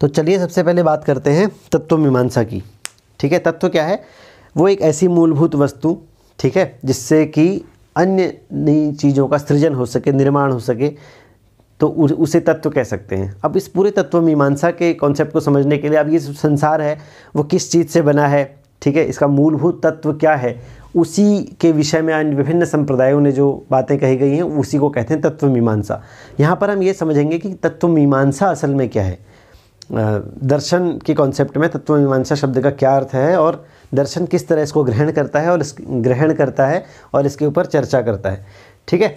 तो चलिए सबसे पहले बात करते हैं तत्व मीमांसा की ठीक है तत्व क्या है वो एक ऐसी मूलभूत वस्तु ठीक है जिससे कि अन्य नई चीज़ों का सृजन हो सके निर्माण हो सके तो उसे तत्व कह सकते हैं अब इस पूरे तत्व मीमांसा के कॉन्सेप्ट को समझने के लिए अब ये संसार है वो किस चीज़ से बना है ठीक है इसका मूलभूत तत्व क्या है उसी के विषय में विभिन्न संप्रदायों ने जो बातें कही गई हैं उसी को कहते हैं तत्व मीमांसा यहाँ पर हम ये समझेंगे कि तत्व मीमांसा असल में क्या है दर्शन के कॉन्सेप्ट में तत्व मीमांसा शब्द का क्या अर्थ है और दर्शन किस तरह इसको ग्रहण करता है और इस ग्रहण करता है और इसके ऊपर चर्चा करता है ठीक है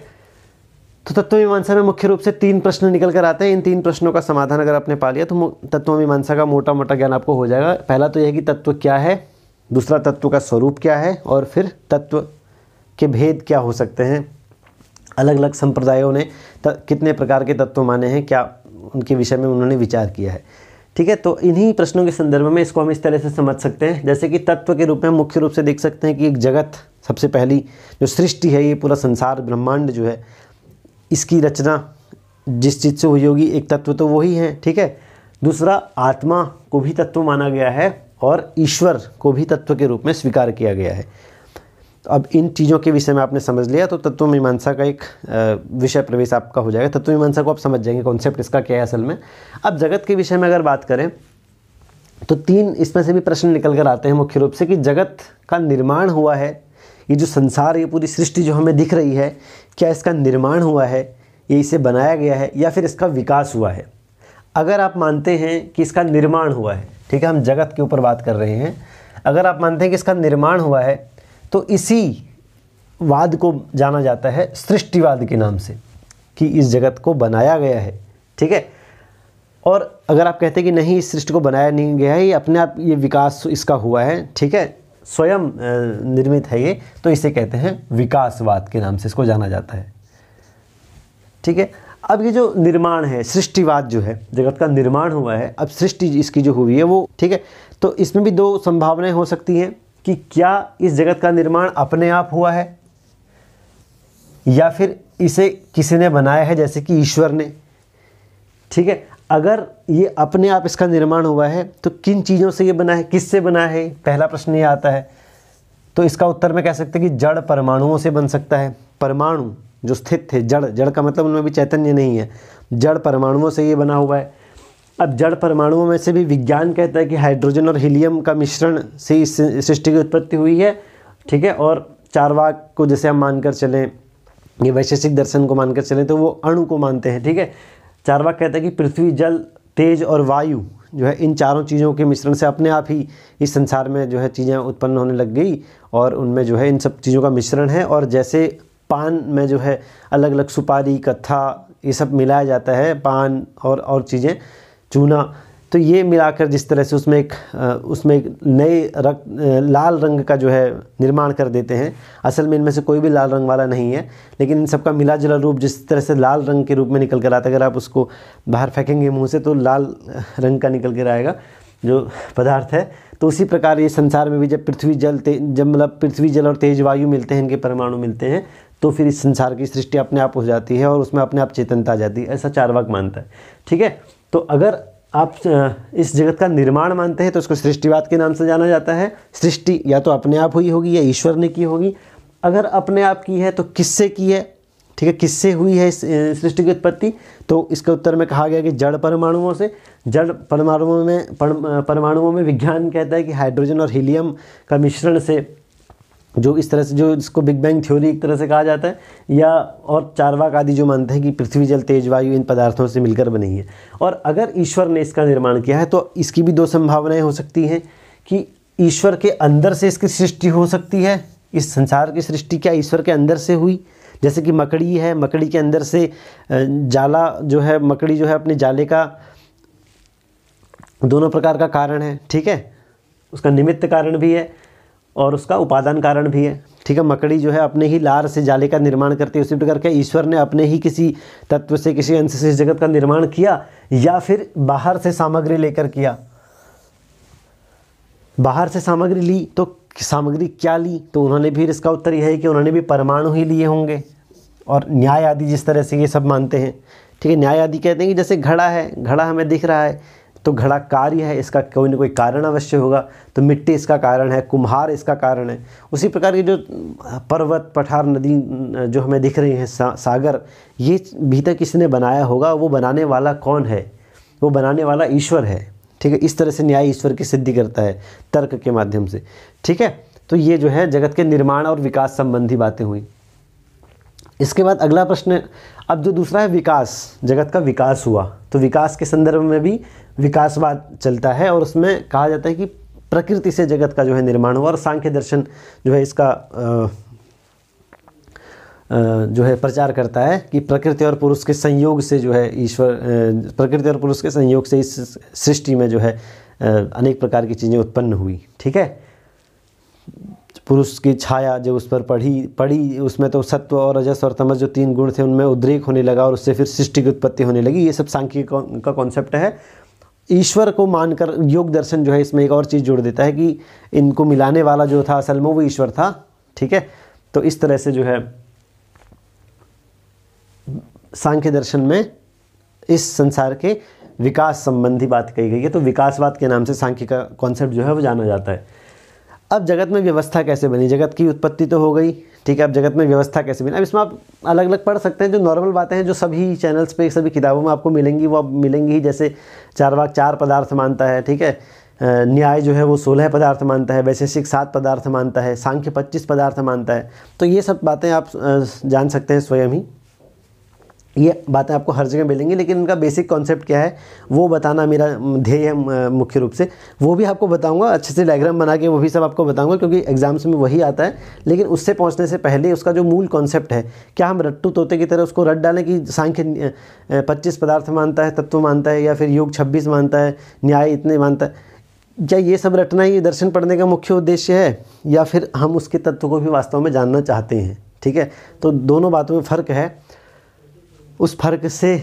तो तत्व मीमांसा में मुख्य रूप से तीन प्रश्न निकल कर आते हैं इन तीन प्रश्नों का समाधान अगर आपने पा लिया तो तत्व मीमांसा का मोटा मोटा ज्ञान आपको हो जाएगा पहला तो यह कि तत्व क्या है दूसरा तत्व का स्वरूप क्या है और फिर तत्व के भेद क्या हो सकते हैं अलग अलग संप्रदायों ने कितने प्रकार के तत्व माने हैं क्या उनके विषय में उन्होंने विचार किया है ठीक है तो इन्हीं प्रश्नों के संदर्भ में इसको हम इस तरह से समझ सकते हैं जैसे कि तत्व के रूप में मुख्य रूप से देख सकते हैं कि एक जगत सबसे पहली जो सृष्टि है ये पूरा संसार ब्रह्मांड जो है इसकी रचना जिस चीज़ से हुई होगी एक तत्व तो वही है ठीक है दूसरा आत्मा को भी तत्व माना गया है और ईश्वर को भी तत्व के रूप में स्वीकार किया गया है अब इन चीज़ों के विषय में आपने समझ लिया तो तत्व मीमांसा का एक विषय प्रवेश आपका हो जाएगा तत्व मीमांसा को आप समझ जाएंगे कॉन्सेप्ट इसका क्या है असल में अब जगत के विषय में अगर बात करें तो तीन इसमें से भी प्रश्न निकल कर आते हैं मुख्य रूप से कि जगत का निर्माण हुआ है ये जो संसार ये पूरी सृष्टि जो हमें दिख रही है क्या इसका निर्माण हुआ है ये इसे बनाया गया है या फिर इसका विकास हुआ है अगर आप मानते हैं कि इसका निर्माण हुआ है ठीक है हम जगत के ऊपर बात कर रहे हैं अगर आप मानते हैं कि इसका निर्माण हुआ है तो इसी वाद को जाना जाता है सृष्टिवाद के नाम से कि इस जगत को बनाया गया है ठीक है और अगर आप कहते हैं कि नहीं इस सृष्टि को बनाया नहीं गया है ये अपने आप ये विकास इसका हुआ है ठीक है स्वयं निर्मित है ये तो इसे कहते हैं विकासवाद के नाम से इसको जाना जाता है ठीक है अब ये जो निर्माण है सृष्टिवाद जो है जगत का निर्माण हुआ है अब सृष्टि इसकी जो हुई है वो ठीक है तो इसमें भी दो संभावनाएं हो सकती हैं कि क्या इस जगत का निर्माण अपने आप हुआ है या फिर इसे किसी ने बनाया है जैसे कि ईश्वर ने ठीक है अगर ये अपने आप इसका निर्माण हुआ है तो किन चीज़ों से ये बना है किससे बना है पहला प्रश्न ये आता है तो इसका उत्तर में कह सकते हैं कि जड़ परमाणुओं से बन सकता है परमाणु जो स्थित थे जड़ जड़ का मतलब उनमें भी चैतन्य नहीं है जड़ परमाणुओं से ये बना हुआ है अब जड़ परमाणुओं में से भी विज्ञान कहता है कि हाइड्रोजन और हीलियम का मिश्रण से इस सृष्टि की उत्पत्ति हुई है ठीक है और चारवाक को जैसे हम मानकर चलें ये वैशेषिक दर्शन को मानकर चलें तो वो अणु को मानते हैं ठीक है चारवाक कहता है कि पृथ्वी जल तेज और वायु जो है इन चारों चीज़ों के मिश्रण से अपने आप ही इस संसार में जो है चीज़ें उत्पन्न होने लग गई और उनमें जो है इन सब चीज़ों का मिश्रण है और जैसे पान में जो है अलग अलग सुपारी कत्था ये सब मिलाया जाता है पान और और चीज़ें चूना तो ये मिलाकर जिस तरह से उसमें एक उसमें एक नए रक लाल रंग का जो है निर्माण कर देते हैं असल में इनमें से कोई भी लाल रंग वाला नहीं है लेकिन इन सबका मिला जुला रूप जिस तरह से लाल रंग के रूप में निकल कर आता है अगर आप उसको बाहर फेंकेंगे मुंह से तो लाल रंग का निकल कर आएगा जो पदार्थ है तो उसी प्रकार ये संसार में भी जब पृथ्वी जल तेज जब मतलब पृथ्वी जल और तेज वायु मिलते हैं इनके परमाणु मिलते हैं तो फिर इस संसार की सृष्टि अपने आप हो जाती है और उसमें अपने आप चेतनता आ जाती है ऐसा चारवाक मानता है ठीक है तो अगर आप इस जगत का निर्माण मानते हैं तो उसको सृष्टिवाद के नाम से जाना जाता है सृष्टि या तो अपने आप हुई होगी या ईश्वर ने की होगी अगर अपने आप की है तो किससे की है ठीक है किससे हुई है इस सृष्टि की उत्पत्ति तो इसके उत्तर में कहा गया कि जड़ परमाणुओं से जड़ परमाणुओं में परमाणुओं में विज्ञान कहता है कि हाइड्रोजन और हीलियम का मिश्रण से जो इस तरह से जो इसको बिग बैंग थ्योरी एक तरह से कहा जाता है या और चारवाक आदि जो मानते हैं कि पृथ्वी जल तेज वायु इन पदार्थों से मिलकर बनी है और अगर ईश्वर ने इसका निर्माण किया है तो इसकी भी दो संभावनाएं हो सकती हैं कि ईश्वर के अंदर से इसकी सृष्टि हो सकती है इस संसार की सृष्टि क्या ईश्वर के अंदर से हुई जैसे कि मकड़ी है मकड़ी के अंदर से जाला जो है मकड़ी जो है अपने जाले का दोनों प्रकार का कारण है ठीक है उसका निमित्त कारण भी है और उसका उपादान कारण भी है ठीक है मकड़ी जो है अपने ही लार से जाले का निर्माण करती है उसी प्रकार के ईश्वर ने अपने ही किसी तत्व से किसी अंश से जगत का निर्माण किया या फिर बाहर से सामग्री लेकर किया बाहर से सामग्री ली तो सामग्री क्या ली तो उन्होंने भी इसका उत्तर यह है कि उन्होंने भी परमाणु ही लिए होंगे और न्याय आदि जिस तरह से ये सब मानते हैं ठीक है न्याय आदि कहते हैं कि जैसे घड़ा है घड़ा हमें दिख रहा है तो घड़ा कार्य है इसका कोई ना कोई कारण अवश्य होगा तो मिट्टी इसका कारण है कुम्हार इसका कारण है उसी प्रकार की जो पर्वत पठार नदी जो हमें दिख रही है सा, सागर ये भीतर किसी ने बनाया होगा वो बनाने वाला कौन है वो बनाने वाला ईश्वर है ठीक है इस तरह से न्याय ईश्वर की सिद्धि करता है तर्क के माध्यम से ठीक है तो ये जो है जगत के निर्माण और विकास संबंधी बातें हुई इसके बाद अगला प्रश्न अब जो दूसरा है विकास जगत का विकास हुआ तो विकास के संदर्भ में भी विकासवाद चलता है और उसमें कहा जाता है कि प्रकृति से जगत का जो है निर्माण हुआ और सांख्य दर्शन जो है इसका जो है प्रचार करता है कि प्रकृति और पुरुष के संयोग से जो है ईश्वर प्रकृति और पुरुष के संयोग से इस सृष्टि में जो है अनेक प्रकार की चीज़ें उत्पन्न हुई ठीक है पुरुष की छाया जब उस पर पढ़ी पढ़ी उसमें तो सत्व और रजस और तमस जो तीन गुण थे उनमें उद्रेक होने लगा और उससे फिर सृष्टि की उत्पत्ति होने लगी ये सब सांख्यिक का कॉन्सेप्ट है ईश्वर को मानकर योग दर्शन जो है इसमें एक और चीज़ जोड़ देता है कि इनको मिलाने वाला जो था असल में वो ईश्वर था ठीक है तो इस तरह से जो है सांख्य दर्शन में इस संसार के विकास संबंधी बात कही गई है तो विकासवाद के नाम से सांख्य का कॉन्सेप्ट जो है वो जाना जाता है अब जगत में व्यवस्था कैसे बनी जगत की उत्पत्ति तो हो गई ठीक है अब जगत में व्यवस्था कैसे बनी अब इसमें आप अलग अलग पढ़ सकते हैं जो नॉर्मल बातें हैं जो सभी चैनल्स पे सभी किताबों में आपको मिलेंगी वो आप मिलेंगी ही जैसे चार बाग चार पदार्थ मानता है ठीक है न्याय जो है वो सोलह पदार्थ मानता है वैशेषिक सात पदार्थ मानता है सांख्य पच्चीस पदार्थ मानता है तो ये सब बातें आप जान सकते हैं स्वयं ही ये बातें आपको हर जगह मिलेंगी लेकिन इनका बेसिक कॉन्सेप्ट क्या है वो बताना मेरा ध्येय है मुख्य रूप से वो भी आपको बताऊंगा अच्छे से डायग्राम बना के वो भी सब आपको बताऊंगा क्योंकि एग्ज़ाम्स में वही आता है लेकिन उससे पहुंचने से पहले उसका जो मूल कॉन्सेप्ट है क्या हम रट्टू तोते की तरह उसको रट डालें कि सांख्य पच्चीस पदार्थ मानता है तत्व मानता है या फिर योग छब्बीस मानता है न्याय इतने मानता है क्या ये सब रटना ही दर्शन पढ़ने का मुख्य उद्देश्य है या फिर हम उसके तत्व को भी वास्तव में जानना चाहते हैं ठीक है तो दोनों बातों में फ़र्क है उस फ़र्क से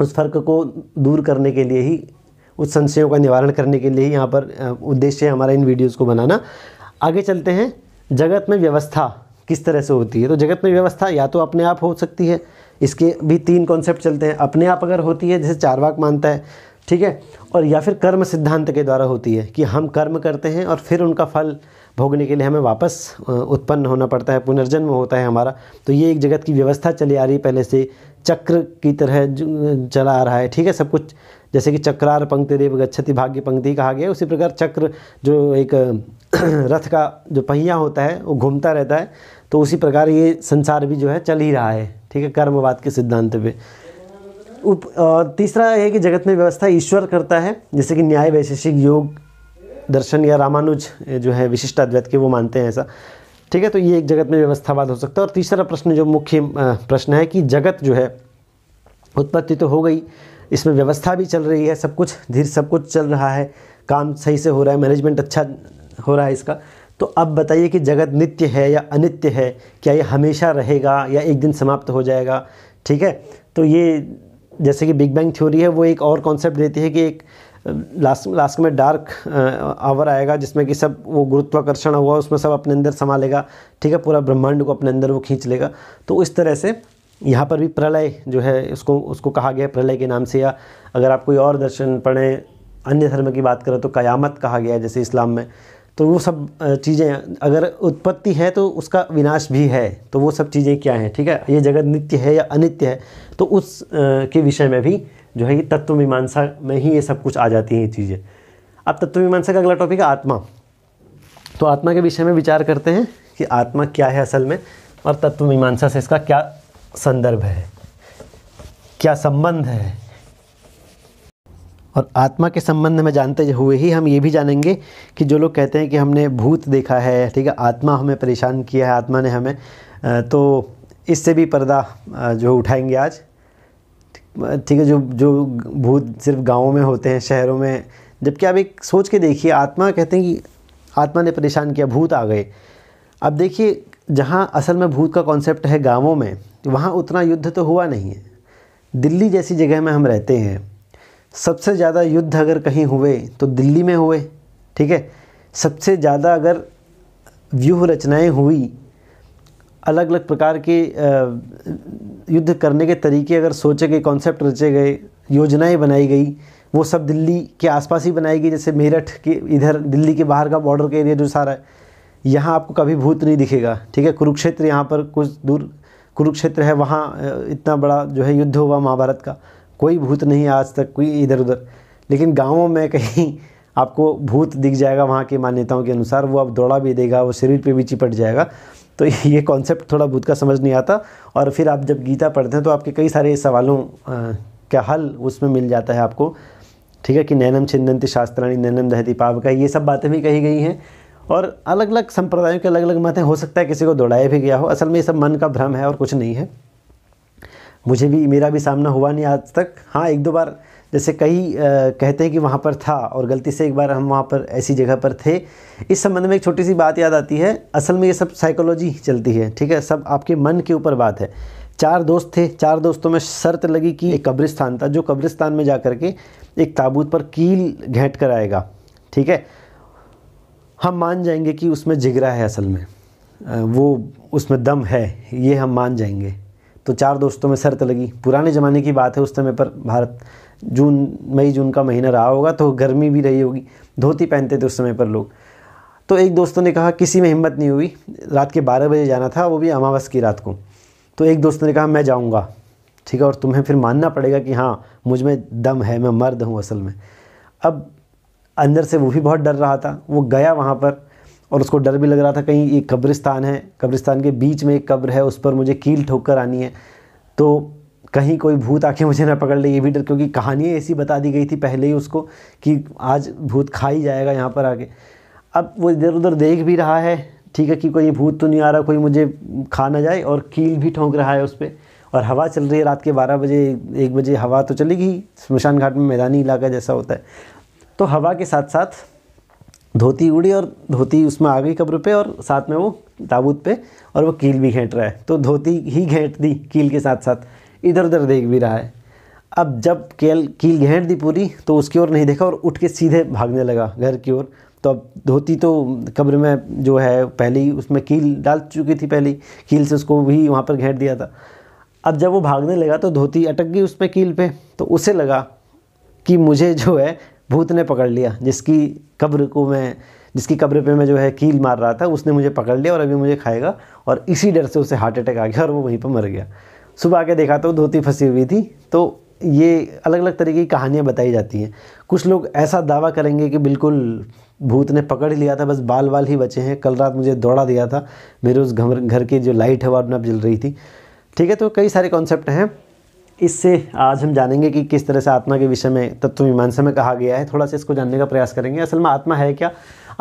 उस फ़र्क को दूर करने के लिए ही उस संशयों का निवारण करने के लिए ही यहाँ पर उद्देश्य है हमारा इन वीडियोज़ को बनाना आगे चलते हैं जगत में व्यवस्था किस तरह से होती है तो जगत में व्यवस्था या तो अपने आप हो सकती है इसके भी तीन कॉन्सेप्ट चलते हैं अपने आप अगर होती है जैसे चारवाक मानता है ठीक है और या फिर कर्म सिद्धांत के द्वारा होती है कि हम कर्म करते हैं और फिर उनका फल भोगने के लिए हमें वापस उत्पन्न होना पड़ता है पुनर्जन्म होता है हमारा तो ये एक जगत की व्यवस्था चली आ रही है पहले से चक्र की तरह चला आ रहा है ठीक है सब कुछ जैसे कि चक्रार पंक्ति देव गच्छति भाग्य पंक्ति कहा गया उसी प्रकार चक्र जो एक रथ का जो पहिया होता है वो घूमता रहता है तो उसी प्रकार ये संसार भी जो है चल ही रहा है ठीक है कर्मवाद के सिद्धांत पे उप तीसरा है कि जगत में व्यवस्था ईश्वर करता है जैसे कि न्याय वैशेषिक योग दर्शन या रामानुज जो है विशिष्ट अद्वैत के वो मानते हैं ऐसा ठीक है तो ये एक जगत में व्यवस्थावाद हो सकता है और तीसरा प्रश्न जो मुख्य प्रश्न है कि जगत जो है उत्पत्ति तो हो गई इसमें व्यवस्था भी चल रही है सब कुछ धीरे सब कुछ चल रहा है काम सही से हो रहा है मैनेजमेंट अच्छा हो रहा है इसका तो अब बताइए कि जगत नित्य है या अनित्य है क्या ये हमेशा रहेगा या एक दिन समाप्त हो जाएगा ठीक है तो ये जैसे कि बिग बैंग थ्योरी है वो एक और कॉन्सेप्ट देती है कि एक लास्ट लास्ट में डार्क आवर आएगा जिसमें कि सब वो गुरुत्वाकर्षण हुआ उसमें सब अपने अंदर समा लेगा ठीक है पूरा ब्रह्मांड को अपने अंदर वो खींच लेगा तो इस तरह से यहाँ पर भी प्रलय जो है उसको उसको कहा गया प्रलय के नाम से या अगर आप कोई और दर्शन पढ़ें अन्य धर्म की बात करें तो कयामत कहा गया है जैसे इस्लाम में तो वो सब चीज़ें अगर उत्पत्ति है तो उसका विनाश भी है तो वो सब चीज़ें क्या हैं ठीक है ये जगत नित्य है या अनित्य है तो उस के विषय में भी जो है ये तत्व मीमांसा में ही ये सब कुछ आ जाती हैं ये चीज़ें अब तत्व मीमांसा का अगला टॉपिक है आत्मा तो आत्मा के विषय में विचार करते हैं कि आत्मा क्या है असल में और तत्व मीमांसा से इसका क्या संदर्भ है क्या संबंध है और आत्मा के संबंध में जानते हुए ही हम ये भी जानेंगे कि जो लोग कहते हैं कि हमने भूत देखा है ठीक है आत्मा हमें परेशान किया है आत्मा ने हमें तो इससे भी पर्दा जो उठाएंगे आज ठीक है जो जो भूत सिर्फ गाँव में होते हैं शहरों में जबकि आप एक सोच के देखिए आत्मा कहते हैं कि आत्मा ने परेशान किया भूत आ गए अब देखिए जहाँ असल में भूत का कॉन्सेप्ट है गांवों में वहाँ उतना युद्ध तो हुआ नहीं है दिल्ली जैसी जगह में हम रहते हैं सबसे ज़्यादा युद्ध अगर कहीं हुए तो दिल्ली में हुए ठीक है सबसे ज़्यादा अगर व्यूह रचनाएं हुई अलग अलग प्रकार के युद्ध करने के तरीके अगर सोचे गए कॉन्सेप्ट रचे गए योजनाएं बनाई गई वो सब दिल्ली के आसपास ही बनाई गई जैसे मेरठ के इधर दिल्ली के बाहर का बॉर्डर का एरिया जो सारा है यहाँ आपको कभी भूत नहीं दिखेगा ठीक है कुरुक्षेत्र यहाँ पर कुछ दूर कुरुक्षेत्र है वहाँ इतना बड़ा जो है युद्ध हुआ महाभारत का कोई भूत नहीं आज तक कोई इधर उधर लेकिन गाँवों में कहीं आपको भूत दिख जाएगा वहाँ की मान्यताओं के अनुसार वो आप दौड़ा भी देगा वो शरीर पे भी चिपट जाएगा तो ये कॉन्सेप्ट थोड़ा बुद्ध का समझ नहीं आता और फिर आप जब गीता पढ़ते हैं तो आपके कई सारे सवालों का हल उसमें मिल जाता है आपको ठीक है कि नैनम छिंदंती शास्त्राणी नैनम दहती का ये सब बातें भी कही गई हैं और अलग अलग संप्रदायों के अलग अलग मत हैं हो सकता है किसी को दौड़ाया भी गया हो असल में ये सब मन का भ्रम है और कुछ नहीं है मुझे भी मेरा भी सामना हुआ नहीं आज तक हाँ एक दो बार जैसे कई कहते हैं कि वहाँ पर था और गलती से एक बार हम वहाँ पर ऐसी जगह पर थे इस संबंध में एक छोटी सी बात याद आती है असल में ये सब साइकोलॉजी चलती है ठीक है सब आपके मन के ऊपर बात है चार दोस्त थे चार दोस्तों में शर्त लगी कि एक कब्रिस्तान था जो कब्रिस्तान में जा कर के एक ताबूत पर कील घेंट कर आएगा ठीक है हम मान जाएंगे कि उसमें जिगरा है असल में वो उसमें दम है ये हम मान जाएंगे तो चार दोस्तों में शर्त लगी पुराने ज़माने की बात है उस समय पर भारत जून मई जून का महीना रहा होगा तो गर्मी भी रही होगी धोती पहनते थे उस समय पर लोग तो एक दोस्तों ने कहा किसी में हिम्मत नहीं हुई रात के बारह बजे जाना था वो भी अमावस की रात को तो एक दोस्त ने कहा मैं जाऊँगा ठीक है और तुम्हें फिर मानना पड़ेगा कि हाँ मुझ में दम है मैं मर्द हूँ असल में अब अंदर से वो भी बहुत डर रहा था वो गया वहाँ पर और उसको डर भी लग रहा था कहीं ये कब्रिस्तान है कब्रिस्तान के बीच में एक कब्र है उस पर मुझे कील ठोक कर आनी है तो कहीं कोई भूत आके मुझे ना पकड़ ले ये भी डर क्योंकि कहानियाँ ऐसी बता दी गई थी पहले ही उसको कि आज भूत खा ही जाएगा यहाँ पर आके अब वो इधर उधर देख भी रहा है ठीक है कि कोई भूत तो नहीं आ रहा कोई मुझे खा ना जाए और कील भी ठोंक रहा है उस पर और हवा चल रही है रात के बारह बजे एक बजे हवा तो चलेगी स्मशान घाट में मैदानी इलाका जैसा होता है तो हवा के साथ साथ धोती उड़ी और धोती उसमें आ गई कब्र पे और साथ में वो ताबूत पे और वो कील भी घेंट रहा है तो धोती ही घेंट दी कील के साथ साथ इधर उधर देख भी रहा है अब जब केल कील घेंट दी पूरी तो उसकी ओर नहीं देखा और उठ के सीधे भागने लगा घर की ओर तो अब धोती तो कब्र में जो है पहले ही उसमें कील डाल चुकी थी पहले कील से उसको भी वहाँ पर घेंट दिया था अब जब वो भागने लगा तो धोती अटक गई उसमें कील पे तो उसे लगा कि मुझे जो है भूत ने पकड़ लिया जिसकी कब्र को मैं जिसकी कब्र पे मैं जो है कील मार रहा था उसने मुझे पकड़ लिया और अभी मुझे खाएगा और इसी डर से उसे हार्ट अटैक आ गया और वो वहीं पर मर गया सुबह आके देखा तो धोती फंसी हुई थी तो ये अलग अलग तरीके की कहानियाँ बताई जाती हैं कुछ लोग ऐसा दावा करेंगे कि बिल्कुल भूत ने पकड़ लिया था बस बाल बाल ही बचे हैं कल रात मुझे दौड़ा दिया था मेरे उस घर घर की जो लाइट है वो अब जल रही थी ठीक है तो कई सारे कॉन्सेप्ट हैं इससे आज हम जानेंगे कि किस तरह से आत्मा के विषय में तत्व मीमांसा में कहा गया है थोड़ा सा इसको जानने का प्रयास करेंगे असल में आत्मा है क्या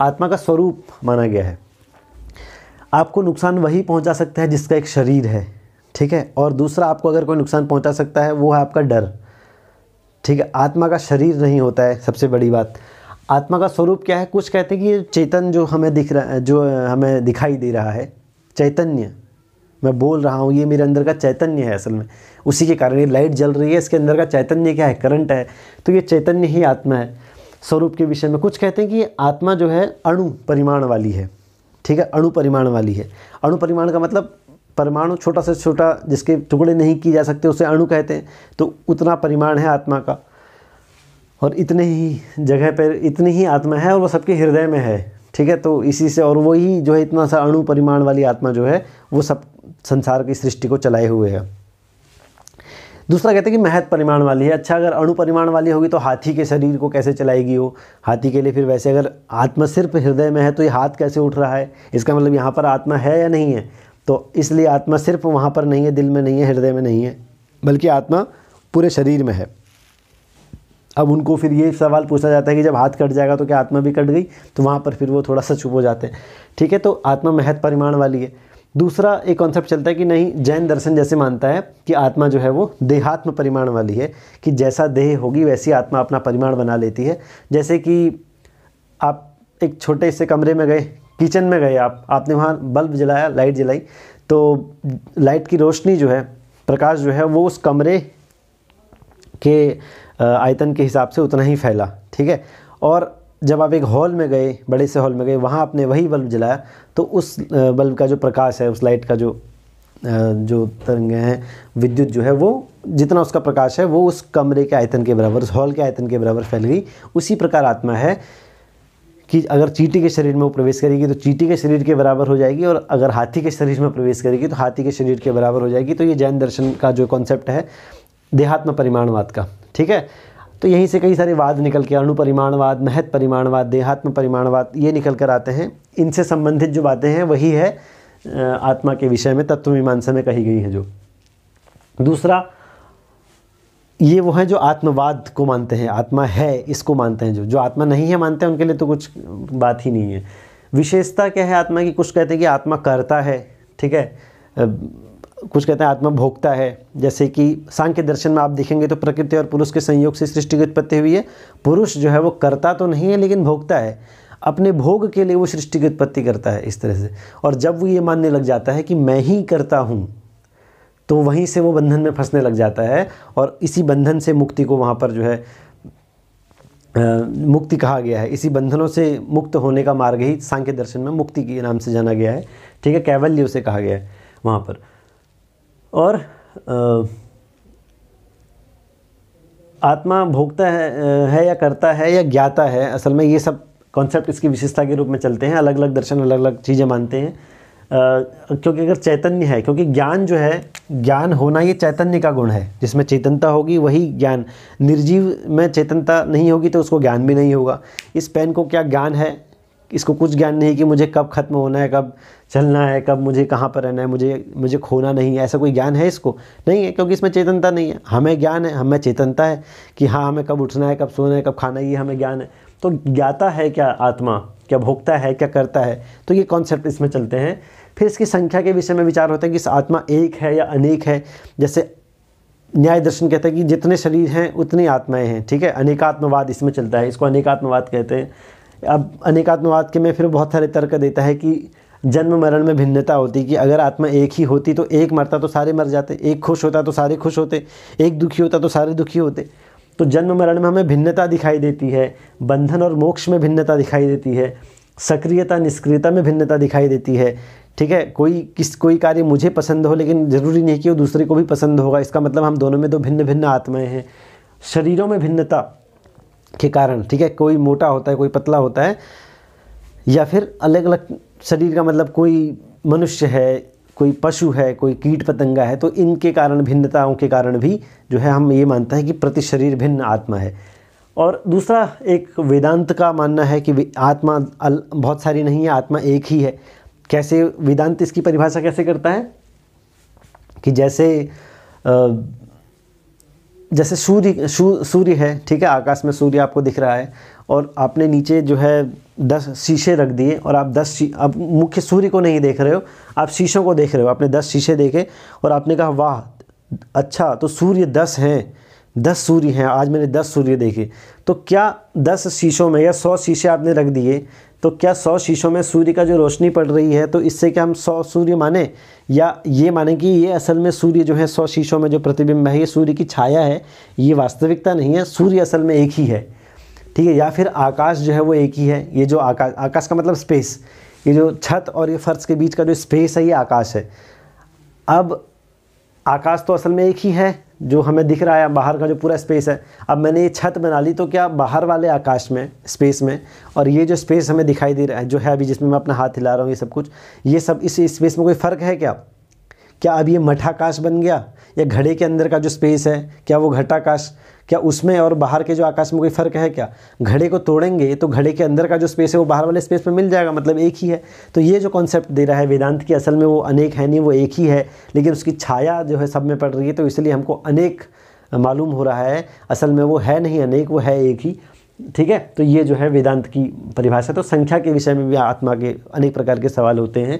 आत्मा का स्वरूप माना गया है आपको नुकसान वही पहुंचा सकता है जिसका एक शरीर है ठीक है और दूसरा आपको अगर कोई नुकसान पहुंचा सकता है वो है आपका डर ठीक है आत्मा का शरीर नहीं होता है सबसे बड़ी बात आत्मा का स्वरूप क्या है कुछ कहते हैं कि ये चेतन जो हमें दिख रहा जो हमें दिखाई दे रहा है चैतन्य मैं बोल रहा हूँ ये मेरे अंदर का चैतन्य है असल में उसी के कारण ये लाइट जल रही है इसके अंदर का चैतन्य क्या है करंट है तो ये चैतन्य ही आत्मा है स्वरूप के विषय में कुछ कहते हैं कि आत्मा जो है अणु परिमाण वाली है ठीक है अणु परिमाण वाली है अणु परिमाण का मतलब परमाणु छोटा से छोटा जिसके टुकड़े नहीं किए जा सकते उसे अणु कहते हैं तो उतना परिमाण है आत्मा का और इतने ही जगह पर इतनी ही आत्मा है और वो सबके हृदय में है ठीक है तो इसी से और वही जो है इतना सा अणु परिमाण वाली आत्मा जो है वो सब संसार की सृष्टि को चलाए हुए है दूसरा कहते हैं कि महत परिमाण वाली है अच्छा अगर अणु परिमाण वाली होगी तो हाथी के शरीर को कैसे चलाएगी वो हाथी के लिए फिर वैसे अगर आत्मा सिर्फ हृदय में है तो ये हाथ कैसे उठ रहा है इसका मतलब यहाँ पर आत्मा है या नहीं है तो इसलिए आत्मा सिर्फ वहाँ पर नहीं है दिल में नहीं है हृदय में नहीं है बल्कि आत्मा पूरे शरीर में है अब उनको फिर ये सवाल पूछा जाता है कि जब हाथ कट जाएगा तो क्या आत्मा भी कट गई तो वहाँ पर फिर वो थोड़ा सा चुप हो जाते हैं ठीक है तो आत्मा महत परिमाण वाली है दूसरा एक कॉन्सेप्ट चलता है कि नहीं जैन दर्शन जैसे मानता है कि आत्मा जो है वो देहात्म परिमाण वाली है कि जैसा देह होगी वैसी आत्मा अपना परिमाण बना लेती है जैसे कि आप एक छोटे से कमरे में गए किचन में गए आप आपने वहाँ बल्ब जलाया लाइट जलाई तो लाइट की रोशनी जो है प्रकाश जो है वो उस कमरे के आयतन के हिसाब से उतना ही फैला ठीक है और जब आप एक हॉल में गए बड़े से हॉल में गए वहाँ आपने वही बल्ब जलाया तो उस बल्ब का जो प्रकाश है उस लाइट का जो जो तरंग हैं विद्युत जो है वो जितना उसका प्रकाश है वो उस कमरे के आयतन के बराबर उस हॉल के आयतन के बराबर फैल गई उसी प्रकार आत्मा है कि अगर चीटी के शरीर में वो प्रवेश करेगी तो चीटी के शरीर के बराबर हो जाएगी और अगर हाथी के शरीर में प्रवेश करेगी तो हाथी के शरीर के बराबर हो जाएगी तो ये जैन दर्शन का जो कॉन्सेप्ट है देहात्म परिमाणवाद का ठीक है तो यहीं से कई सारे वाद निकल के अणु परिमाणवाद महत परिमाणवाद देहात्म परिमाणवाद ये निकल कर आते हैं इनसे संबंधित जो बातें हैं वही है आत्मा के विषय में तत्व मीमांसा में कही गई है जो दूसरा ये वो है जो आत्मवाद को मानते हैं आत्मा है इसको मानते हैं जो जो आत्मा नहीं है मानते हैं उनके लिए तो कुछ बात ही नहीं है विशेषता क्या है आत्मा की कुछ कहते हैं कि आत्मा करता है ठीक है कुछ कहते हैं आत्मा भोगता है जैसे कि सांख्य दर्शन में आप देखेंगे तो प्रकृति और पुरुष के संयोग से सृष्टि की उत्पत्ति हुई है पुरुष जो है वो करता तो नहीं है लेकिन भोगता है अपने भोग के लिए वो सृष्टि की उत्पत्ति करता है इस तरह से और जब वो ये मानने लग जाता है कि मैं ही करता हूँ तो वहीं से वो बंधन में फंसने लग जाता है और इसी बंधन से मुक्ति को वहाँ पर जो है मुक्ति कहा गया है इसी बंधनों से मुक्त होने का मार्ग ही सांख्य दर्शन में मुक्ति के नाम से जाना गया है ठीक है कैवल्य उसे कहा गया है वहाँ पर और आत्मा भोगता है, है या करता है या ज्ञाता है असल में ये सब कॉन्सेप्ट इसकी विशेषता के रूप में चलते हैं अलग अलग दर्शन अलग अलग चीज़ें मानते हैं आ, क्योंकि अगर चैतन्य है क्योंकि ज्ञान जो है ज्ञान होना ये चैतन्य का गुण है जिसमें चेतनता होगी वही ज्ञान निर्जीव में चेतनता नहीं होगी तो उसको ज्ञान भी नहीं होगा इस पेन को क्या ज्ञान है इसको कुछ ज्ञान नहीं कि मुझे कब ख़त्म होना है कब चलना है कब मुझे कहाँ पर रहना है मुझे मुझे खोना नहीं है ऐसा कोई ज्ञान है इसको नहीं है क्योंकि इसमें चेतनता नहीं है हमें ज्ञान है हमें चेतनता है कि हाँ हमें कब उठना है कब सोना है कब खाना है ये हमें ज्ञान है तो ज्ञाता है क्या आत्मा क्या भोगता है क्या करता है तो ये कॉन्सेप्ट इसमें चलते हैं फिर इसकी संख्या के विषय में विचार होता है कि इस आत्मा एक है या अनेक है जैसे न्याय दर्शन कहता है कि जितने शरीर हैं उतनी आत्माएं हैं ठीक है अनेकात्मवाद इसमें चलता है इसको अनेकात्मवाद कहते हैं अब अनेकात्मवाद के में फिर बहुत सारे तर्क देता है कि जन्म मरण में भिन्नता होती कि अगर आत्मा एक ही होती तो एक मरता तो सारे मर जाते एक खुश होता तो सारे खुश होते एक दुखी होता तो सारे दुखी होते तो जन्म मरण में हमें भिन्नता दिखाई देती है बंधन और मोक्ष में भिन्नता दिखाई देती है सक्रियता निष्क्रियता में भिन्नता दिखाई देती है ठीक है कोई किस कोई कार्य मुझे पसंद हो लेकिन ज़रूरी नहीं कि वो दूसरे को भी पसंद होगा इसका मतलब हम दोनों में तो भिन्न भिन्न आत्माएं हैं शरीरों में भिन्नता के कारण ठीक है कोई मोटा होता है कोई पतला होता है या फिर अलग अलग शरीर का मतलब कोई मनुष्य है कोई पशु है कोई कीट पतंगा है तो इनके कारण भिन्नताओं के कारण भी जो है हम ये मानते हैं कि प्रति शरीर भिन्न आत्मा है और दूसरा एक वेदांत का मानना है कि आत्मा बहुत सारी नहीं है आत्मा एक ही है कैसे वेदांत इसकी परिभाषा कैसे करता है कि जैसे आ, जैसे सूर्य सूर्य है ठीक है आकाश में सूर्य आपको दिख रहा है और आपने नीचे जो है दस शीशे रख दिए और आप दस अब मुख्य सूर्य को नहीं देख रहे हो आप शीशों को देख रहे हो आपने दस शीशे देखे और आपने कहा वाह अच्छा तो सूर्य दस हैं दस सूर्य हैं आज मैंने दस सूर्य देखे तो क्या दस शीशों में या सौ शीशे आपने रख दिए तो क्या सौ शीशों में सूर्य का जो रोशनी पड़ रही है तो इससे क्या हम सौ सूर्य माने या ये माने कि ये असल में सूर्य जो है सौ शीशों में जो प्रतिबिंब है ये सूर्य की छाया है ये वास्तविकता नहीं है सूर्य असल में एक ही है ठीक है या फिर आकाश जो है वो एक ही है ये जो आकाश आकाश का मतलब स्पेस ये जो छत और ये फर्श के बीच का जो स्पेस है ये आकाश है अब आकाश तो असल में एक ही है जो हमें दिख रहा है बाहर का जो पूरा स्पेस है अब मैंने ये छत बना ली तो क्या बाहर वाले आकाश में स्पेस में और ये जो स्पेस हमें दिखाई दे रहा है जो है अभी जिसमें मैं अपना हाथ हिला रहा हूँ ये सब कुछ ये सब इस स्पेस में कोई फ़र्क है क्या क्या अब ये मठाकाश बन गया या घड़े के अंदर का जो स्पेस है क्या वो घटाकाश क्या उसमें और बाहर के जो आकाश में कोई फ़र्क है क्या घड़े को तोड़ेंगे तो घड़े के अंदर का जो स्पेस है वो बाहर वाले स्पेस में मिल जाएगा मतलब एक ही है तो ये जो कॉन्सेप्ट दे रहा है वेदांत की असल में वो अनेक है नहीं वो एक ही है लेकिन उसकी छाया जो है सब में पड़ रही है तो इसलिए हमको अनेक मालूम हो रहा है असल में वो है नहीं अनेक वो है एक ही ठीक है तो ये जो है वेदांत की परिभाषा तो संख्या के विषय में भी आत्मा के अनेक प्रकार के सवाल होते हैं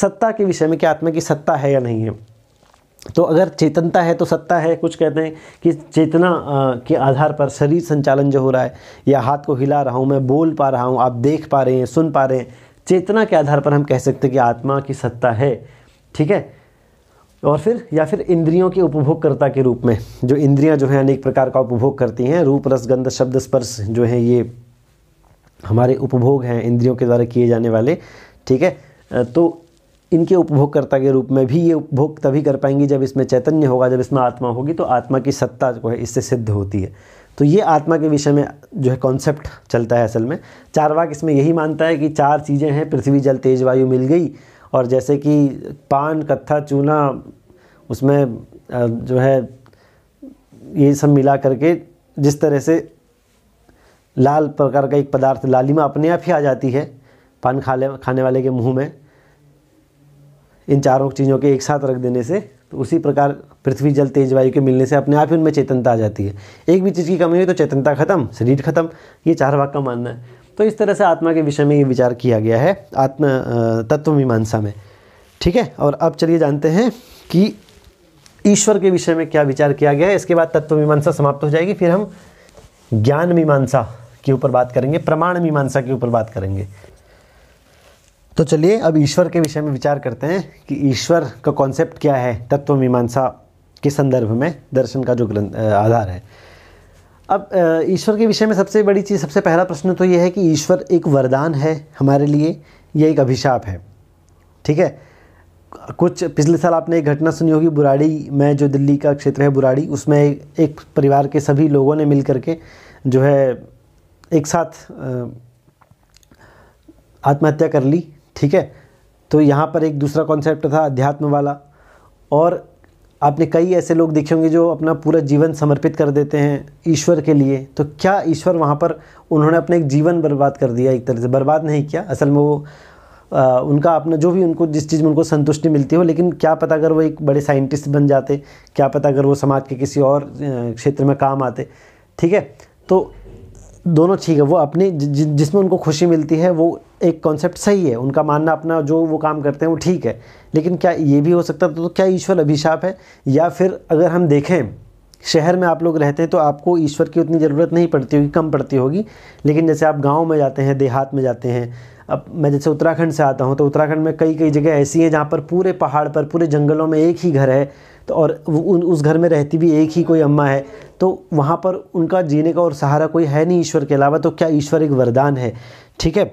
सत्ता के विषय में क्या आत्मा की सत्ता है या नहीं है तो अगर चेतनता है तो सत्ता है कुछ कहते हैं कि चेतना के आधार पर शरीर संचालन जो हो रहा है या हाथ को हिला रहा हूँ मैं बोल पा रहा हूँ आप देख पा रहे हैं सुन पा रहे हैं चेतना के आधार पर हम कह सकते हैं कि आत्मा की सत्ता है ठीक है और फिर या फिर इंद्रियों के उपभोगकर्ता के रूप में जो इंद्रियां जो हैं अनेक प्रकार का उपभोग करती हैं रूप रस गंध शब्द स्पर्श जो है ये हमारे उपभोग हैं इंद्रियों के द्वारा किए जाने वाले ठीक है तो इनके उपभोगकर्ता के रूप में भी ये उपभोग तभी कर पाएंगी जब इसमें चैतन्य होगा जब इसमें आत्मा होगी तो आत्मा की सत्ता जो है इससे सिद्ध होती है तो ये आत्मा के विषय में जो है कॉन्सेप्ट चलता है असल में चारवाक इसमें यही मानता है कि चार चीज़ें हैं पृथ्वी जल तेज वायु मिल गई और जैसे कि पान कत्था चूना उसमें जो है ये सब मिला करके जिस तरह से लाल प्रकार का एक पदार्थ लालिमा अपने आप ही आ जाती है पान खाले खाने वाले के मुंह में इन चारों चीज़ों के एक साथ रख देने से तो उसी प्रकार पृथ्वी जल तेज वायु के मिलने से अपने आप ही उनमें चेतनता आ जाती है एक भी चीज़ की कमी हुई तो चेतनता खत्म शरीर खत्म ये चार भाग का मानना है तो इस तरह से आत्मा के विषय में ये विचार किया गया है आत्म तत्व मीमांसा में ठीक है और अब चलिए जानते हैं कि ईश्वर के विषय में क्या विचार किया गया है इसके बाद तत्व मीमांसा समाप्त हो जाएगी फिर हम ज्ञान मीमांसा के ऊपर बात करेंगे प्रमाण मीमांसा के ऊपर बात करेंगे तो चलिए अब ईश्वर के विषय में विचार करते हैं कि ईश्वर का कॉन्सेप्ट क्या है तत्व मीमांसा के संदर्भ में दर्शन का जो ग्रंथ आधार है अब ईश्वर के विषय में सबसे बड़ी चीज़ सबसे पहला प्रश्न तो ये है कि ईश्वर एक वरदान है हमारे लिए यह एक अभिशाप है ठीक है कुछ पिछले साल आपने एक घटना सुनी होगी बुराड़ी में जो दिल्ली का क्षेत्र है बुराड़ी उसमें एक परिवार के सभी लोगों ने मिल करके जो है एक साथ आत्महत्या कर ली ठीक है तो यहाँ पर एक दूसरा कॉन्सेप्ट था अध्यात्म वाला और आपने कई ऐसे लोग देखे होंगे जो अपना पूरा जीवन समर्पित कर देते हैं ईश्वर के लिए तो क्या ईश्वर वहाँ पर उन्होंने अपना एक जीवन बर्बाद कर दिया एक तरह से बर्बाद नहीं किया असल में वो आ, उनका अपना जो भी उनको जिस चीज़ में उनको संतुष्टि मिलती हो लेकिन क्या पता अगर वो एक बड़े साइंटिस्ट बन जाते क्या पता अगर वो समाज के किसी और क्षेत्र में काम आते ठीक है तो दोनों ठीक है वो अपनी जिसमें उनको खुशी मिलती है वो एक कॉन्सेप्ट सही है उनका मानना अपना जो वो काम करते हैं वो ठीक है लेकिन क्या ये भी हो सकता था तो क्या ईश्वर अभिशाप है या फिर अगर हम देखें शहर में आप लोग रहते हैं तो आपको ईश्वर की उतनी ज़रूरत नहीं पड़ती होगी कम पड़ती होगी लेकिन जैसे आप गाँव में जाते हैं देहात में जाते हैं अब मैं जैसे उत्तराखंड से आता हूँ तो उत्तराखंड में कई कई जगह ऐसी हैं जहाँ पर पूरे पहाड़ पर पूरे जंगलों में एक ही घर है तो और उन उस घर में रहती भी एक ही कोई अम्मा है तो वहाँ पर उनका जीने का और सहारा कोई है नहीं ईश्वर के अलावा तो क्या ईश्वर एक वरदान है ठीक है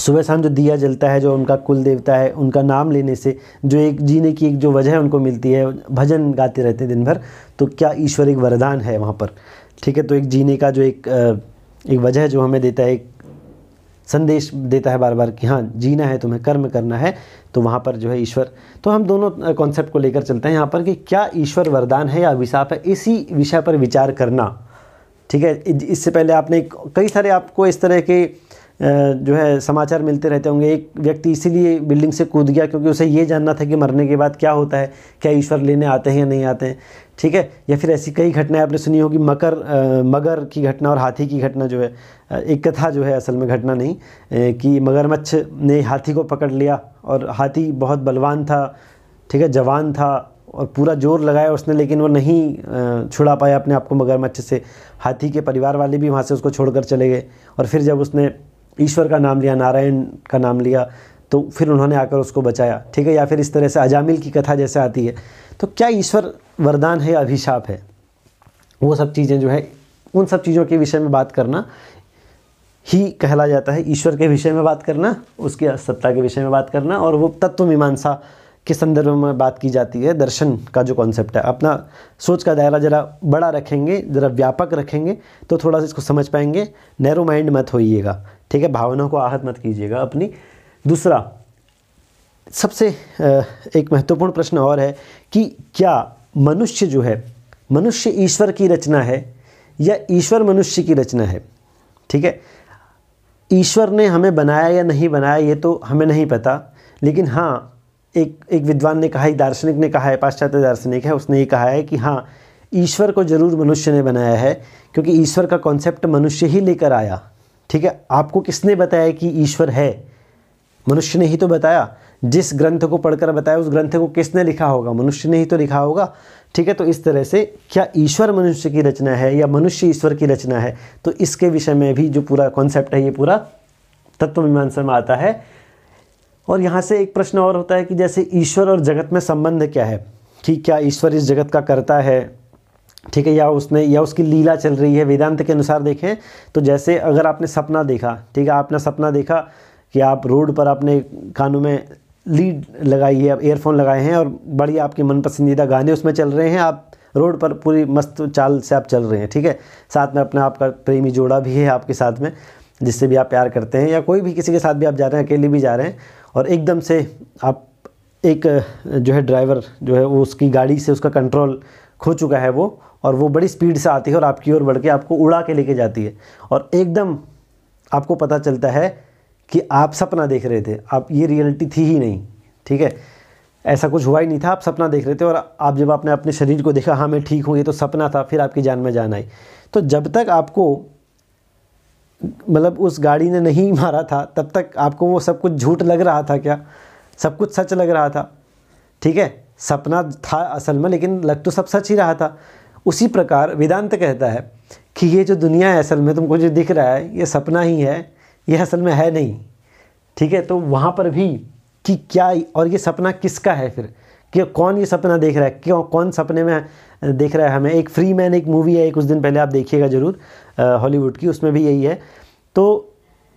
सुबह शाम जो दिया जलता है जो उनका कुल देवता है उनका नाम लेने से जो एक जीने की एक जो वजह है उनको मिलती है भजन गाते रहते हैं दिन भर तो क्या ईश्वर एक वरदान है वहाँ पर ठीक है तो एक जीने का जो एक एक वजह जो हमें देता है एक संदेश देता है बार बार कि हाँ जीना है तुम्हें कर्म करना है तो वहाँ पर जो है ईश्वर तो हम दोनों कॉन्सेप्ट को लेकर चलते हैं यहाँ पर कि क्या ईश्वर वरदान है या अभिशाप है इसी विषय पर विचार करना ठीक है इससे पहले आपने कई सारे आपको इस तरह के जो है समाचार मिलते रहते होंगे एक व्यक्ति इसीलिए बिल्डिंग से कूद गया क्योंकि उसे ये जानना था कि मरने के बाद क्या होता है क्या ईश्वर लेने आते हैं या नहीं आते हैं ठीक है या फिर ऐसी कई घटनाएं आपने सुनी होगी मकर मगर की घटना और हाथी की घटना जो है एक कथा जो है असल में घटना नहीं कि मगरमच्छ ने हाथी को पकड़ लिया और हाथी बहुत बलवान था ठीक है जवान था और पूरा जोर लगाया उसने लेकिन वो नहीं छुड़ा पाया अपने आप को मगरमच्छ से हाथी के परिवार वाले भी वहाँ से उसको छोड़कर चले गए और फिर जब उसने ईश्वर का नाम लिया नारायण का नाम लिया तो फिर उन्होंने आकर उसको बचाया ठीक है या फिर इस तरह से अजामिल की कथा जैसे आती है तो क्या ईश्वर वरदान है अभिशाप है वो सब चीज़ें जो है उन सब चीज़ों के विषय में बात करना ही कहला जाता है ईश्वर के विषय में बात करना उसकी सत्ता के विषय में बात करना और वो तत्व मीमांसा के संदर्भ में बात की जाती है दर्शन का जो कॉन्सेप्ट है अपना सोच का दायरा ज़रा बड़ा रखेंगे ज़रा व्यापक रखेंगे तो थोड़ा सा इसको समझ पाएंगे नैरो माइंड मत होइएगा ठीक है भावनाओं को आहत मत कीजिएगा अपनी दूसरा सबसे एक महत्वपूर्ण प्रश्न और है कि क्या मनुष्य जो है मनुष्य ईश्वर की रचना है या ईश्वर मनुष्य की रचना है ठीक है ईश्वर ने हमें बनाया या नहीं बनाया ये तो हमें नहीं पता लेकिन हाँ एक एक विद्वान ने कहा एक दार्शनिक ने कहा है पाश्चात्य दार्शनिक है उसने ये कहा है कि हाँ ईश्वर को जरूर मनुष्य ने बनाया है क्योंकि ईश्वर का कॉन्सेप्ट मनुष्य ही लेकर आया ठीक है आपको किसने बताया कि ईश्वर है मनुष्य ने ही तो बताया जिस ग्रंथ को पढ़कर बताया उस ग्रंथ को किसने लिखा होगा मनुष्य ने ही तो लिखा होगा ठीक है तो इस तरह से क्या ईश्वर मनुष्य की रचना है या मनुष्य ईश्वर की रचना है तो इसके विषय में भी जो पूरा कॉन्सेप्ट है ये पूरा तत्व मीमांसा में आता है और यहाँ से एक प्रश्न और होता है कि जैसे ईश्वर और जगत में संबंध क्या है कि क्या ईश्वर इस जगत का करता है ठीक है या उसने या उसकी लीला चल रही है वेदांत के अनुसार देखें तो जैसे अगर आपने सपना देखा ठीक है आपने सपना देखा कि आप रोड पर आपने कानों में लीड लगाई है एयरफोन लगाए हैं और बड़ी आपके मन पसंदीदा गाने उसमें चल रहे हैं आप रोड पर पूरी मस्त चाल से आप चल रहे हैं ठीक है साथ में अपना आपका प्रेमी जोड़ा भी है आपके साथ में जिससे भी आप प्यार करते हैं या कोई भी किसी के साथ भी आप जा रहे हैं अकेले भी जा रहे हैं और एकदम से आप एक जो है ड्राइवर जो है वो उसकी गाड़ी से उसका कंट्रोल खो चुका है वो और वो बड़ी स्पीड से आती है और आपकी ओर बढ़ के आपको उड़ा के लेके जाती है और एकदम आपको पता चलता है कि आप सपना देख रहे थे आप ये रियलिटी थी ही नहीं ठीक है ऐसा कुछ हुआ ही नहीं था आप सपना देख रहे थे और आप जब आपने अपने शरीर को देखा हाँ मैं ठीक हूँ ये तो सपना था फिर आपकी जान में जान आई तो जब तक आपको मतलब उस गाड़ी ने नहीं मारा था तब तक आपको वो सब कुछ झूठ लग रहा था क्या सब कुछ सच लग रहा था ठीक है सपना था असल में लेकिन लग तो सब सच ही रहा था उसी प्रकार वेदांत कहता है कि ये जो दुनिया है असल में तुमको जो दिख रहा है ये सपना ही है ये असल में है नहीं ठीक है तो वहाँ पर भी कि क्या और ये सपना किसका है फिर कि कौन ये सपना देख रहा है क्यों कौन सपने में देख रहा है हमें एक फ्री मैन एक मूवी है एक उस दिन पहले आप देखिएगा ज़रूर हॉलीवुड की उसमें भी यही है तो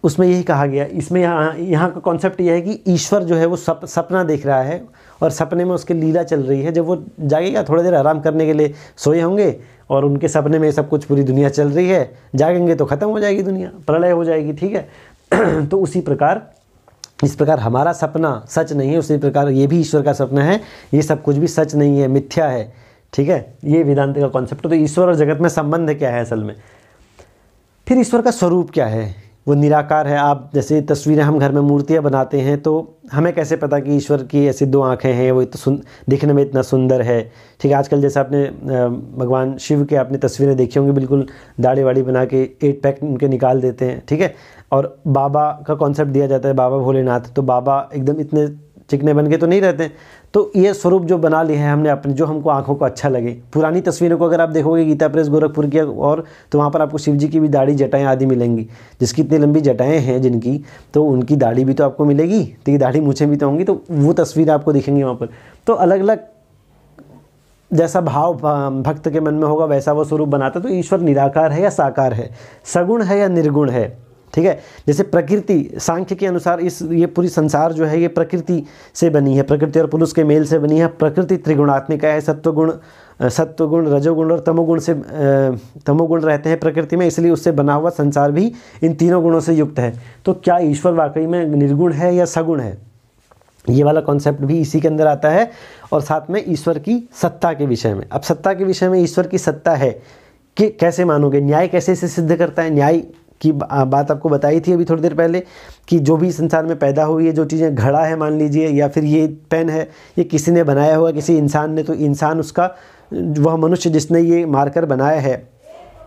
उसमें यही कहा गया इसमें यहाँ यहाँ का कॉन्सेप्ट यह है कि ईश्वर जो है वो सप, सपना देख रहा है और सपने में उसके लीला चल रही है जब वो जागेगा थोड़ी देर आराम करने के लिए सोए होंगे और उनके सपने में सब कुछ पूरी दुनिया चल रही है जागेंगे तो ख़त्म हो जाएगी दुनिया प्रलय हो जाएगी ठीक है तो उसी प्रकार इस प्रकार हमारा सपना सच नहीं है उसी प्रकार ये भी ईश्वर का सपना है ये सब कुछ भी सच नहीं है मिथ्या है ठीक है ये वेदांत का कॉन्सेप्ट है तो ईश्वर और जगत में संबंध क्या है असल में फिर ईश्वर का स्वरूप क्या है वो निराकार है आप जैसे तस्वीरें हम घर में मूर्तियाँ बनाते हैं तो हमें कैसे पता कि ईश्वर की ऐसी दो आँखें हैं वो इतना सुन दिखने में इतना सुंदर है ठीक है आजकल जैसे आपने भगवान शिव के आपने तस्वीरें देखी होंगी बिल्कुल दाढ़ी वाड़ी बना के एट पैक उनके निकाल देते हैं ठीक है और बाबा का कॉन्सेप्ट दिया जाता है बाबा भोलेनाथ तो बाबा एकदम इतने चिकने बन के तो नहीं रहते तो ये स्वरूप जो बना लिए हैं हमने अपने जो हमको आंखों को अच्छा लगे पुरानी तस्वीरों को अगर आप देखोगे गीता प्रेस गोरखपुर की और तो वहाँ पर आपको शिव जी की भी दाढ़ी जटाएँ आदि मिलेंगी जिसकी इतनी लंबी जटाएँ हैं जिनकी तो उनकी दाढ़ी भी तो आपको मिलेगी तो ये दाढ़ी मूछें भी तो होंगी तो वो तस्वीर आपको दिखेंगी वहाँ पर तो अलग अलग जैसा भाव भक्त के मन में होगा वैसा वो स्वरूप बनाता तो ईश्वर निराकार है या साकार है सगुण है या निर्गुण है ठीक है जैसे प्रकृति सांख्य के अनुसार इस ये पूरी संसार जो है ये प्रकृति से बनी है प्रकृति और पुरुष के मेल से बनी है प्रकृति त्रिगुणात्मिक है सत्वगुण सत्वगुण रजोगुण और तमोगुण से तमोगुण रहते हैं प्रकृति में इसलिए उससे बना हुआ संसार भी इन तीनों गुणों से युक्त है तो क्या ईश्वर वाकई में निर्गुण है या सगुण है ये वाला कॉन्सेप्ट भी इसी के अंदर आता है और साथ में ईश्वर की सत्ता के विषय में अब सत्ता के विषय में ईश्वर की सत्ता है कि कैसे मानोगे न्याय कैसे इसे सिद्ध करता है न्याय की बात आपको बताई थी अभी थोड़ी देर पहले कि जो भी संसार में पैदा हुई है जो चीज़ें घड़ा है मान लीजिए या फिर ये पेन है ये किसी ने बनाया हुआ किसी इंसान ने तो इंसान उसका वह मनुष्य जिसने ये मार्कर बनाया है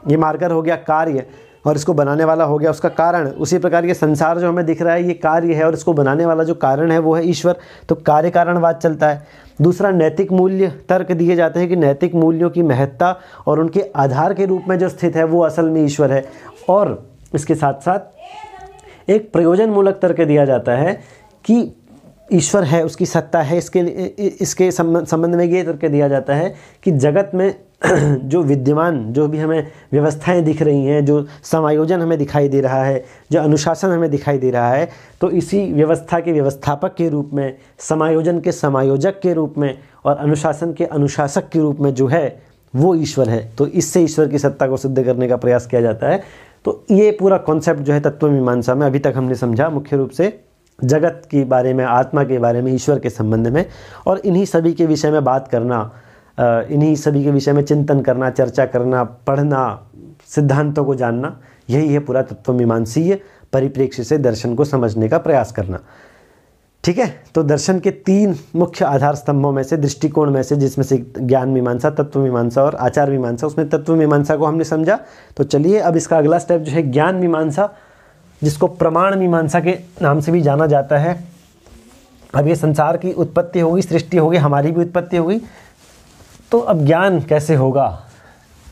ये मार्कर हो गया कार्य और इसको बनाने वाला हो गया उसका कारण उसी प्रकार ये संसार जो हमें दिख रहा है ये कार्य है और इसको बनाने वाला जो कारण है वो है ईश्वर तो कार्य कारणवाद चलता है दूसरा नैतिक मूल्य तर्क दिए जाते हैं कि नैतिक मूल्यों की महत्ता और उनके आधार के रूप में जो स्थित है वो असल में ईश्वर है और इसके साथ साथ एक प्रयोजनमूलक तर्क दिया जाता है कि ईश्वर है उसकी सत्ता है इसके इसके संबंध में ये तर्क दिया जाता है कि जगत में जो विद्यमान जो भी हमें व्यवस्थाएं दिख रही हैं जो समायोजन हमें दिखाई दे रहा है जो अनुशासन हमें दिखाई दे रहा है तो इसी व्यवस्था के व्यवस्थापक के रूप में समायोजन के समायोजक के रूप में और अनुशासन के अनुशासक के रूप में जो है वो ईश्वर है तो इससे ईश्वर की सत्ता को सिद्ध करने का प्रयास किया जाता है तो ये पूरा कॉन्सेप्ट जो है तत्व मीमांसा में अभी तक हमने समझा मुख्य रूप से जगत के बारे में आत्मा के बारे में ईश्वर के संबंध में और इन्हीं सभी के विषय में बात करना इन्हीं सभी के विषय में चिंतन करना चर्चा करना पढ़ना सिद्धांतों को जानना यही है पूरा तत्व मीमांसीय परिप्रेक्ष्य से दर्शन को समझने का प्रयास करना ठीक है तो दर्शन के तीन मुख्य आधार स्तंभों में से दृष्टिकोण में से जिसमें से ज्ञान मीमांसा तत्व मीमांसा और आचार मीमांसा उसमें तत्व मीमांसा को हमने समझा तो चलिए अब इसका अगला स्टेप जो है ज्ञान मीमांसा जिसको प्रमाण मीमांसा के नाम से भी जाना जाता है अब ये संसार की उत्पत्ति होगी सृष्टि होगी हमारी भी उत्पत्ति होगी तो अब ज्ञान कैसे होगा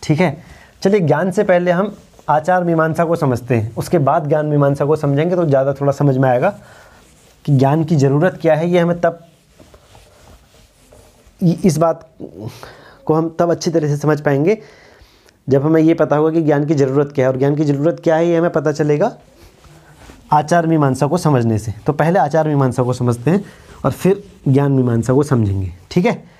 ठीक है चलिए ज्ञान से पहले हम आचार मीमांसा को समझते हैं उसके बाद ज्ञान मीमांसा को समझेंगे तो ज़्यादा थोड़ा समझ में आएगा कि ज्ञान की ज़रूरत क्या है ये हमें तब इस बात को हम तब अच्छी तरह से समझ पाएंगे जब हमें ये पता होगा कि ज्ञान की ज़रूरत क्या है और ज्ञान की ज़रूरत क्या है ये हमें पता चलेगा आचार मीमांसा को समझने से तो पहले आचार मीमांसा को समझते हैं और फिर ज्ञान मीमांसा को समझेंगे ठीक है